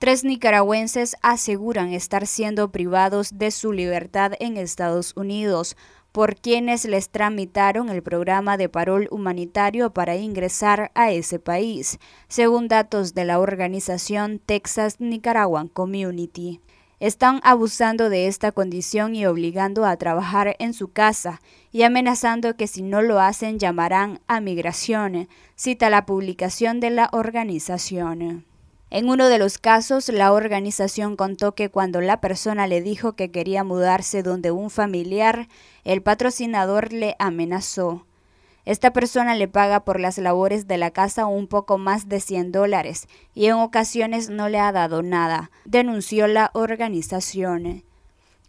Tres nicaragüenses aseguran estar siendo privados de su libertad en Estados Unidos por quienes les tramitaron el programa de parol humanitario para ingresar a ese país, según datos de la organización Texas Nicaraguan Community. Están abusando de esta condición y obligando a trabajar en su casa y amenazando que si no lo hacen llamarán a migración, cita la publicación de la organización. En uno de los casos, la organización contó que cuando la persona le dijo que quería mudarse donde un familiar, el patrocinador le amenazó. Esta persona le paga por las labores de la casa un poco más de 100 dólares y en ocasiones no le ha dado nada, denunció la organización.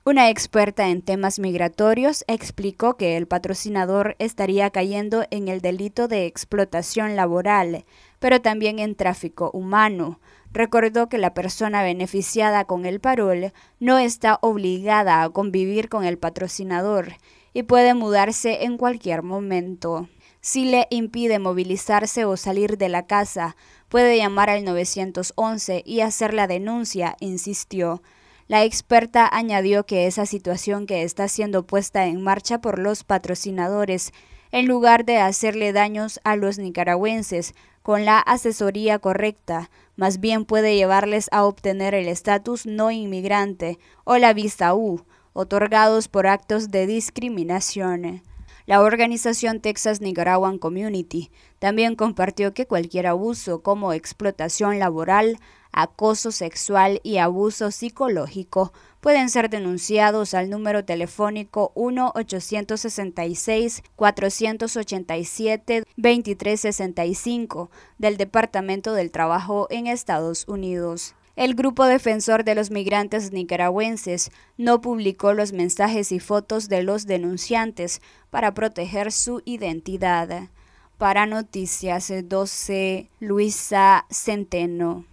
Una experta en temas migratorios explicó que el patrocinador estaría cayendo en el delito de explotación laboral, pero también en tráfico humano. Recordó que la persona beneficiada con el parol no está obligada a convivir con el patrocinador y puede mudarse en cualquier momento. Si le impide movilizarse o salir de la casa, puede llamar al 911 y hacer la denuncia, insistió. La experta añadió que esa situación que está siendo puesta en marcha por los patrocinadores, en lugar de hacerle daños a los nicaragüenses con la asesoría correcta, más bien puede llevarles a obtener el estatus no inmigrante o la visa U, otorgados por actos de discriminación. La organización Texas Nicaraguan Community también compartió que cualquier abuso como explotación laboral acoso sexual y abuso psicológico pueden ser denunciados al número telefónico 1-866-487-2365 del Departamento del Trabajo en Estados Unidos. El grupo defensor de los migrantes nicaragüenses no publicó los mensajes y fotos de los denunciantes para proteger su identidad. Para Noticias 12, Luisa Centeno.